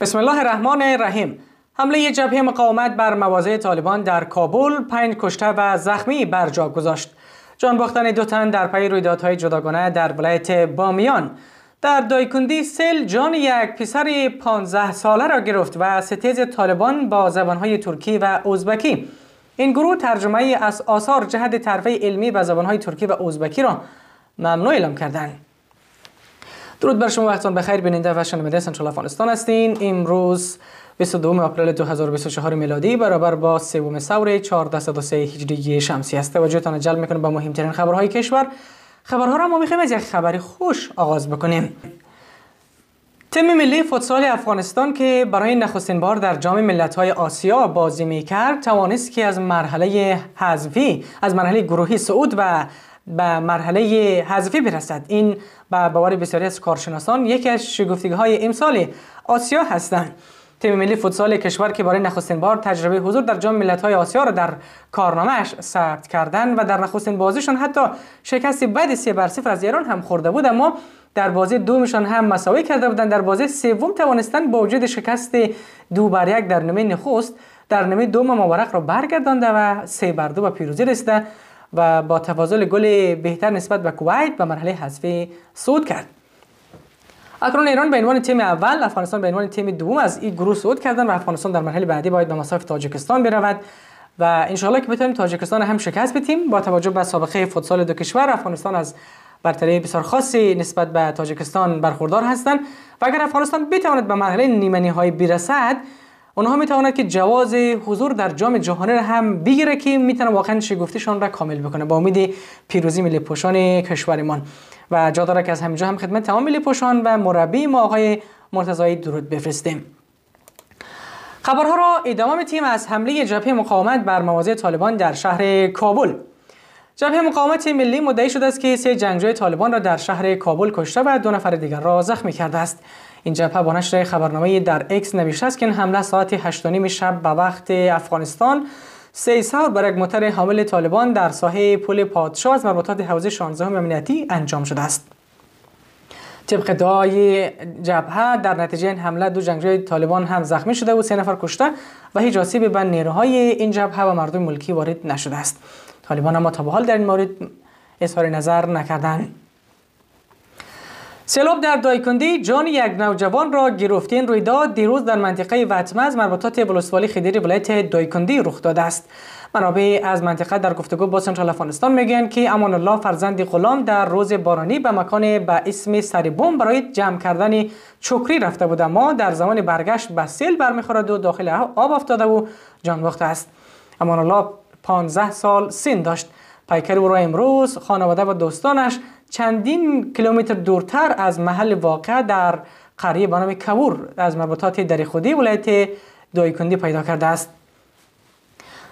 بسم الله الرحمن الرحیم حمله جبهه مقاومت بر موازه طالبان در کابل پنج کشته و زخمی بر جا گذاشت جان باختن دو تن در پی رویدادهای جداگانه در ولایت بامیان در دایکندی سل جان یک پسر 15 ساله را گرفت و ستیز طالبان با زبانهای ترکی و ازبکی این گروه ترجمه از آثار جهت ترفیع علمی به زبانهای ترکی و ازبکی را ممنوع اعلام کردند درود بر شما وقتان بخیر بیننده و شنونده سنترال افغانستان هستین امروز 22 اپریل 2024 میلادی برابر با 3 سوری 1403 هجری شمسی است توجهتان جلب میکنه به مهمترین خبرهای کشور خبرها را ما میخوایم از یک خبری خوش آغاز بکنیم تیم ملی فوتسال افغانستان که برای نخستین بار در جام ملت‌های آسیا بازی میکرد توانست که از مرحله حذفی از مرحله گروهی صعود و به مرحله حذفی برسد این به باور بسیاری از کارشناسان یکی از شگفتگی های امسال آسیا هستند تیم ملی فوتسال کشور که برای نخستین بار تجربه حضور در جام ملت‌های آسیا را در کارنامهش ثبت کردن و در نخستین بازیشان حتی شکست بد سی بر 0 از ایران هم خورده بود اما در بازی دومشان هم مساوی کرده بودند در بازی سوم توانستند با وجود شکست دو بر یک در نیمه نخست در نیمه دوم مبارک را برگردانده و سه بر دو به پیروزی رسیده و با تفاضل گل بهتر نسبت به کویت به مرحله حذف صعود کرد اکنون ایران به عنوان تیم اول افغانستان به عنوان تیم دوم از این گروه صعود کردن و افغانستان در مرحله بعدی باید به مساف تاجیکستان برود و انشاءالله که بتونیم تاجیکستان هم شکست بدیم با توجه به سابقه فوتسال دو کشور افغانستان از برتری بسیار خاصی نسبت به تاجیکستان برخوردار هستند و اگر افغانستان بتواند به مرحله نیمه نهایی برسد اونها می توانند که جواز حضور در جام جهانی را هم بگیره که میتونه واقعا شگفتیشان را کامل بکنه با امید پیروزی ملی پوشان کشورمان و جا داره که از همینجا هم خدمت تمام ملی پوشان و مربی ما آقای مرتضایی درود بفرستیم خبرها را ادامه تیم از حمله جبهه مقاومت بر مواضع طالبان در شهر کابل جبهه مقاومت ملی مدعی شده است که سه جنگجوی طالبان را در شهر کابل کشته و دو نفر دیگر را زخمی کرده است این جبهه با نشر خبرنامه در اکس نوشته است که این حمله ساعت 8:30 شب به وقت افغانستان سه سال بر یک موتر حامل طالبان در ساحه پل پادشاه از مربوطات حوزه 16 امنیتی انجام شده است. طبق دعای جبهه در نتیجه این حمله دو جنگجوی طالبان هم زخمی شده و سه نفر کشته و هیچ آسیبی به نیروهای این جبهه و مردم ملکی وارد نشده است. طالبان اما تا به حال در این مورد اظهار نظر نکردند. سیلاب در دایکندی جان یک نوجوان را گرفتین رویداد دیروز در منطقه وطمه از مربوطات خدیری خیدری ولایت دایکندی رخ داده است منابع از منطقه در گفتگو با سنترال افغانستان میگن که امان الله فرزند غلام در روز بارانی به مکان به اسم سریبوم برای جمع کردن چکری رفته بود اما در زمان برگشت به سیل برمیخورد و داخل آب افتاده و جان باخته است امان الله 15 سال سن داشت پیکر او را امروز خانواده و دوستانش چندین کیلومتر دورتر از محل واقع در قریه به نام کور از مربوطات دریخودی خودی ولایت دایکندی پیدا کرده است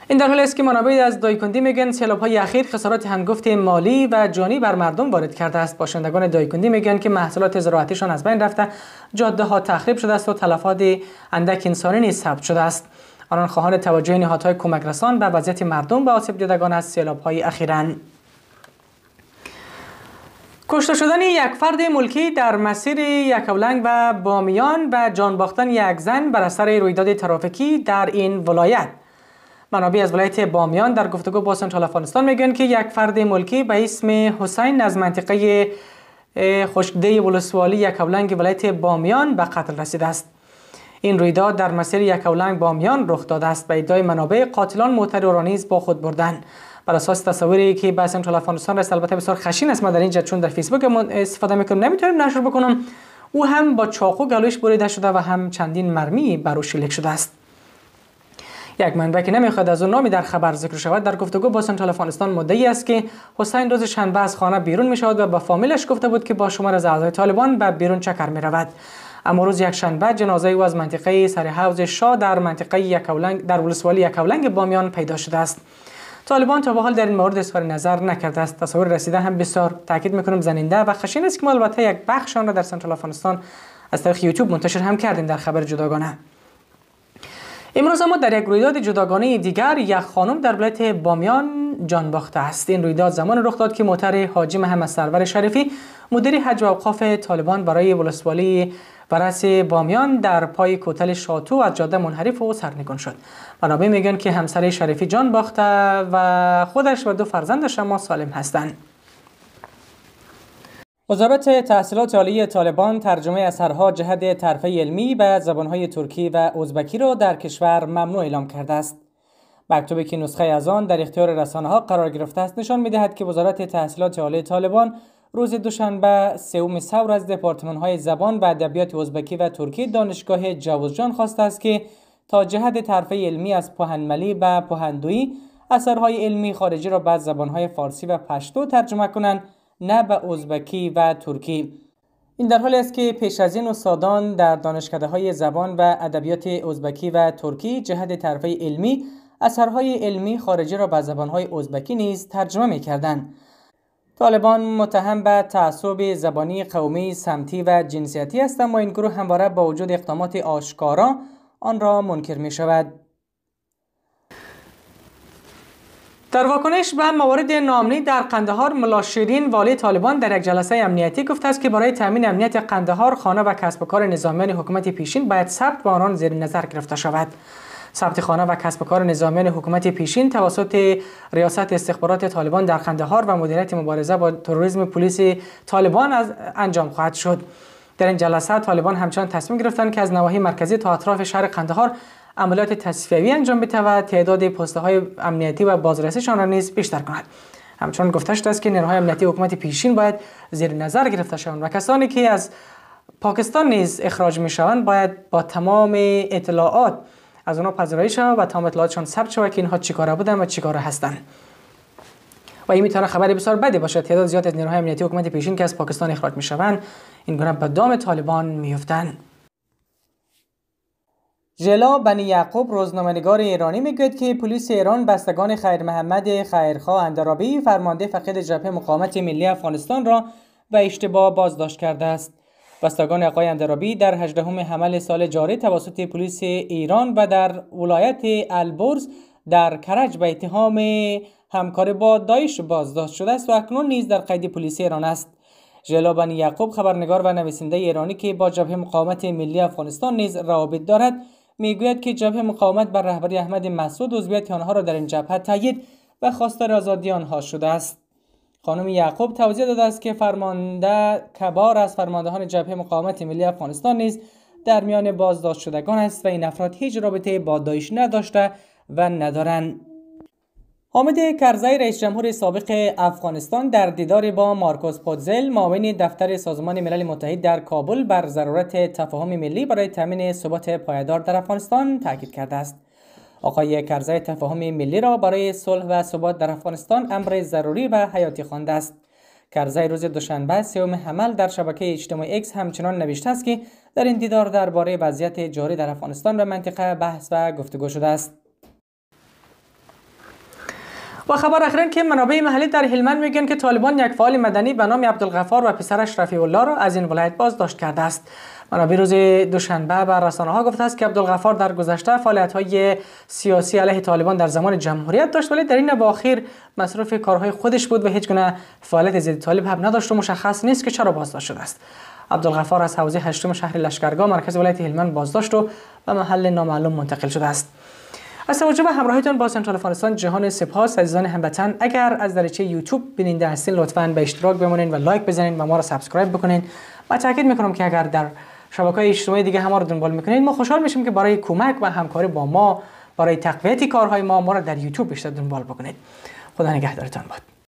این در حالی است که منابع از دایکندی میگن سیلاب های اخیر خسارات هنگفت مالی و جانی بر مردم وارد کرده است باشندگان دایکندی میگن که محصولات زراعتیشان از بین رفته جاده ها تخریب شده است و تلفات اندک انسانی نیز ثبت شده است آنان خواهان توجه نهادهای کمک رسان به وضعیت مردم به آسیب دیدگان از های اخیرن. کشته شدن یک فرد ملکی در مسیر یکولنگ و بامیان و جان باختن یک زن بر اثر رویداد ترافیکی در این ولایت منابع از ولایت بامیان در گفتگو با سنترال افغانستان میگن که یک فرد ملکی به اسم حسین از منطقه خشکده ولسوالی یکولنگ ولایت بامیان به قتل رسیده است این رویداد در مسیر یک یکولنگ بامیان رخ داده است به ادعای منابع قاتلان موتر را نیز با خود بردن بر اساس تصاویری که به سنترال افغانستان رسید البته بسیار خشین است من در اینجا چون در فیسبوک استفاده میکنم نمیتونم نشر بکنم او هم با چاقو گلویش بریده شده و هم چندین مرمی بر او شلیک شده است یک منبع که نمیخواد از او نامی در خبر ذکر شود در گفتگو با سنترال افغانستان مدعی است که حسین روز شنبه از خانه بیرون می و به فامیلش گفته بود که با شمار از اعضای طالبان به بیرون چکر می رود اما روز شنبه جنازه او از منطقه سر حوض شاه در منطقه یکولنگ در ولسوالی یکولنگ بامیان پیدا شده است طالبان تا به حال در این مورد اظهار نظر نکرده است تصاویر رسیده هم بسیار تاکید میکنم زننده و خشین است که ما البته یک آن را در سنترال افغانستان از طریق یوتیوب منتشر هم کردیم در خبر جداگانه امروز ما در یک رویداد جداگانه دیگر یک خانم در ولایت بامیان جان باخته است این رویداد زمان رخ داد که موتر حاجی محمد سرور شریفی مدیر حج و اوقاف طالبان برای ولسوالی برس بامیان در پای کوتل شاتو از جاده منحرف و سرنگون شد منابع میگن که همسر شریفی جان باخته و خودش و دو فرزندش اما سالم هستند وزارت تحصیلات عالی طالبان ترجمه اثرها جهت طرفه علمی به زبانهای ترکی و ازبکی را در کشور ممنوع اعلام کرده است. مکتوبی که نسخه از آن در اختیار رسانه ها قرار گرفته است نشان میدهد که وزارت تحصیلات عالی طالبان روز دوشنبه سوم سور از دپارتمان های زبان و ادبیات ازبکی و ترکی دانشگاه جوزجان خواسته است که تا جهت طرفه علمی از پهنملی و پهندویی اثرهای علمی خارجی را به زبانهای فارسی و پشتو ترجمه کنند نه به ازبکی و ترکی این در حالی است که پیش از این استادان در دانشکده های زبان و ادبیات ازبکی و ترکی جهت ترفه علمی اثرهای علمی خارجی را به زبانهای ازبکی نیز ترجمه می طالبان متهم به تعصب زبانی قومی سمتی و جنسیتی است و این گروه همواره با وجود اقدامات آشکارا آن را منکر می شود. در واکنش به موارد نامنی در قندهار ملا والی طالبان در یک جلسه امنیتی گفته است که برای تامین امنیت قندهار خانه و کسب و کار نظامیان حکومت پیشین باید ثبت با آنان زیر نظر گرفته شود ثبت خانه و کسب کار نظامیان حکومت پیشین توسط ریاست استخبارات طالبان در قندهار و مدیریت مبارزه با تروریسم پلیس طالبان از انجام خواهد شد در این جلسه طالبان همچنان تصمیم گرفتند که از نواحی مرکزی تا اطراف شهر قندهار عملیات تصفیوی انجام بده و تعداد پسته های امنیتی و بازرسیشان را نیز بیشتر کند همچنان گفته شده است که نیروهای امنیتی حکومت پیشین باید زیر نظر گرفته شوند و کسانی که از پاکستان نیز اخراج می شوند باید با تمام اطلاعات از اونا پذیرایی و تمام اطلاعاتشان ثبت شود که اینها چیکارا بودن و چیکارا هستند و این میتونه خبر بسیار بدی باشه تعداد زیاد از نیروهای امنیتی حکومت پیشین که از پاکستان اخراج میشوند این گونه به دام طالبان میافتند جلا بنی یعقوب روزنامه‌نگار ایرانی میگوید که پلیس ایران بستگان خیر محمد خیرخواه اندرابی فرمانده فقید جبهه مقاومت ملی افغانستان را به اشتباه بازداشت کرده است بستگان آقای اندرابی در همه حمل سال جاری توسط پلیس ایران و در ولایت البرز در کرج به اتهام همکار با دایش بازداشت شده است و اکنون نیز در قید پلیس ایران است جلال بنی یعقوب خبرنگار و نویسنده ایرانی که با جبهه مقاومت ملی افغانستان نیز روابط دارد میگوید که جبهه مقاومت بر رهبری احمد مسعود عضویت آنها را در این جبهه تایید و خواستار آزادی آنها شده است خانم یعقوب توضیح داده است که فرمانده کبار از فرماندهان جبهه مقاومت ملی افغانستان نیز در میان بازداشت شدگان است و این افراد هیچ رابطه با دایش نداشته و ندارند حامد کرزی رئیس جمهور سابق افغانستان در دیدار با مارکوس پودزل معاون دفتر سازمان ملل متحد در کابل بر ضرورت تفاهم ملی برای تامین ثبات پایدار در افغانستان تاکید کرده است آقای کرزای تفاهم ملی را برای صلح و ثبات در افغانستان امر ضروری و حیاتی خوانده است کرزای روز دوشنبه سوم حمل در شبکه اجتماعی اکس همچنان نوشته است که در این دیدار درباره وضعیت جاری در افغانستان و منطقه بحث و گفتگو شده است و خبر اخیرا که منابع محلی در هلمند میگن که طالبان یک فعال مدنی به نام عبدالغفار و پسرش رفیع الله را از این ولایت بازداشت کرده است منابع روز دوشنبه به رسانه ها گفته است که عبدالغفار در گذشته فعالیت های سیاسی علیه طالبان در زمان جمهوریت داشت ولی در این اواخر مصروف کارهای خودش بود و هیچ گونه فعالیت ضد طالب هم نداشت و مشخص نیست که چرا بازداشت شده است عبدالغفار از حوزه هشتم شهر لشکرگاه مرکز ولایت هلمند بازداشت و به محل نامعلوم منتقل شده است از توجه به همراهیتان با سنترال افغانستان جهان سپاس عزیزان هموطن اگر از دریچه یوتیوب بیننده هستین لطفا به اشتراک بمونین و لایک بزنین و ما را سابسکرایب بکنین و تاکید میکنم که اگر در شبکه های اجتماعی دیگه هم رو دنبال میکنین ما خوشحال میشیم که برای کمک و همکاری با ما برای تقویت کارهای ما ما رو در یوتیوب بیشتر دنبال بکنید خدا نگهدارتان باد